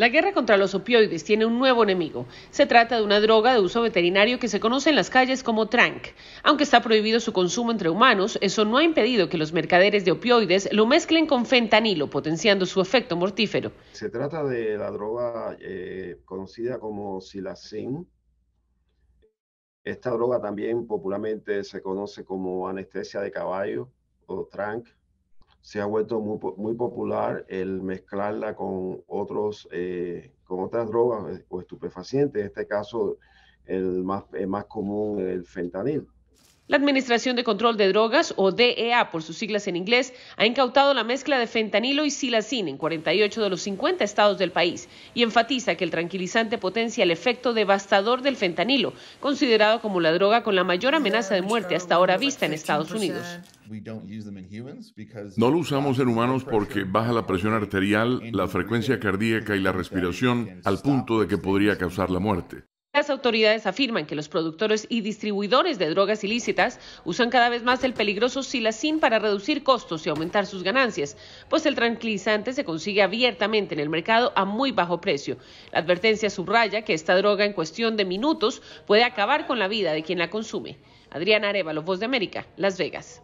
La guerra contra los opioides tiene un nuevo enemigo. Se trata de una droga de uso veterinario que se conoce en las calles como Trank. Aunque está prohibido su consumo entre humanos, eso no ha impedido que los mercaderes de opioides lo mezclen con fentanilo, potenciando su efecto mortífero. Se trata de la droga eh, conocida como silacin. Esta droga también popularmente se conoce como anestesia de caballo o Trank se ha vuelto muy, muy popular el mezclarla con, otros, eh, con otras drogas eh, o estupefacientes, en este caso el más, el más común, el fentanil. La Administración de Control de Drogas, o DEA por sus siglas en inglés, ha incautado la mezcla de fentanilo y silacin en 48 de los 50 estados del país y enfatiza que el tranquilizante potencia el efecto devastador del fentanilo, considerado como la droga con la mayor amenaza de muerte hasta ahora vista en Estados Unidos. No lo usamos en humanos porque baja la presión arterial, la frecuencia cardíaca y la respiración al punto de que podría causar la muerte. Las autoridades afirman que los productores y distribuidores de drogas ilícitas usan cada vez más el peligroso silacin para reducir costos y aumentar sus ganancias, pues el tranquilizante se consigue abiertamente en el mercado a muy bajo precio. La advertencia subraya que esta droga en cuestión de minutos puede acabar con la vida de quien la consume. Adriana Arevalo, Voz de América, Las Vegas.